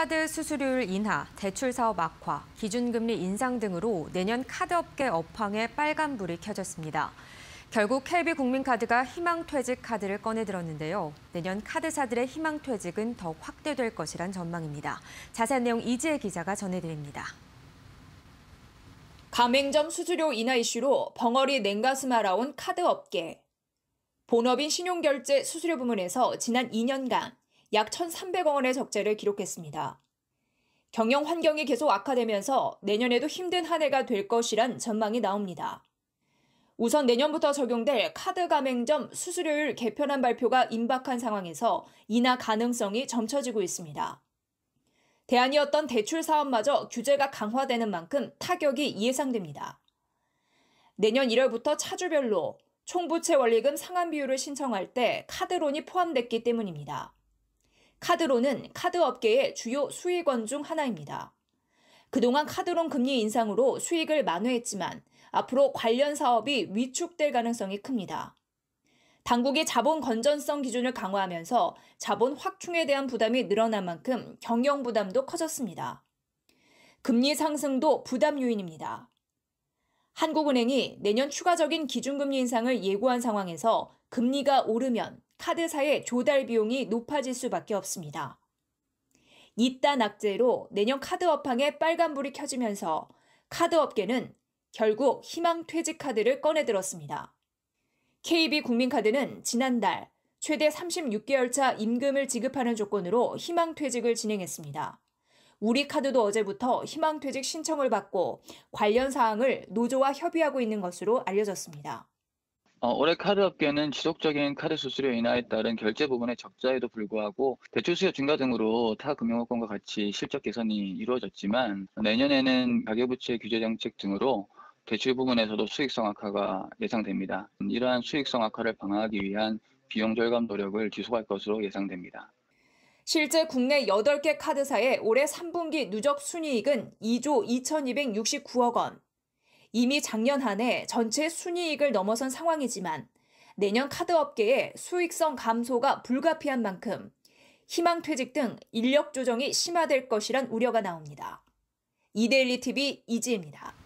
카드 수수료율 인하, 대출 사업 악화, 기준금리 인상 등으로 내년 카드업계 업황에 빨간불이 켜졌습니다. 결국 KB 국민카드가 희망퇴직 카드를 꺼내들었는데요. 내년 카드사들의 희망퇴직은 더 확대될 것이란 전망입니다. 자세한 내용 이지혜 기자가 전해드립니다. 가맹점 수수료 인하 이슈로 벙어리 냉가슴 알라온 카드업계. 본업인 신용결제 수수료 부문에서 지난 2년간 약 1,300억 원의 적재를 기록했습니다. 경영 환경이 계속 악화되면서 내년에도 힘든 한 해가 될 것이란 전망이 나옵니다. 우선 내년부터 적용될 카드 가맹점 수수료율 개편안 발표가 임박한 상황에서 인하 가능성이 점쳐지고 있습니다. 대안이었던 대출 사업마저 규제가 강화되는 만큼 타격이 예상됩니다. 내년 1월부터 차주별로 총부채 원리금 상한 비율을 신청할 때 카드론이 포함됐기 때문입니다. 카드론은 카드 업계의 주요 수익원 중 하나입니다. 그동안 카드론 금리 인상으로 수익을 만회했지만 앞으로 관련 사업이 위축될 가능성이 큽니다. 당국이 자본 건전성 기준을 강화하면서 자본 확충에 대한 부담이 늘어난 만큼 경영 부담도 커졌습니다. 금리 상승도 부담 요인입니다. 한국은행이 내년 추가적인 기준금리 인상을 예고한 상황에서 금리가 오르면 카드사의 조달 비용이 높아질 수밖에 없습니다. 이따 낙제로 내년 카드 업황에 빨간불이 켜지면서 카드 업계는 결국 희망 퇴직 카드를 꺼내들었습니다. KB 국민카드는 지난달 최대 36개월 차 임금을 지급하는 조건으로 희망 퇴직을 진행했습니다. 우리 카드도 어제부터 희망 퇴직 신청을 받고 관련 사항을 노조와 협의하고 있는 것으로 알려졌습니다. 어, 올해 카드 업계는 지속적인 카드 수수료 인하에 따른 결제 부분의 적자에도 불구하고 대출 수요 증가 등으로 타 금융업권과 같이 실적 개선이 이루어졌지만 내년에는 가계부채 규제 정책 등으로 대출 부분에서도 수익성 악화가 예상됩니다. 이러한 수익성 악화를 방어하기 위한 비용 절감 노력을 지속할 것으로 예상됩니다. 실제 국내 8개 카드사의 올해 3분기 누적 순이익은 2조 2,269억 원, 이미 작년 한 해 전체 순이익을 넘어선 상황이지만 내년 카드업계의 수익성 감소가 불가피한 만큼 희망퇴직 등 인력 조정이 심화될 것이란 우려가 나옵니다. 이데일리TV 이지입니다.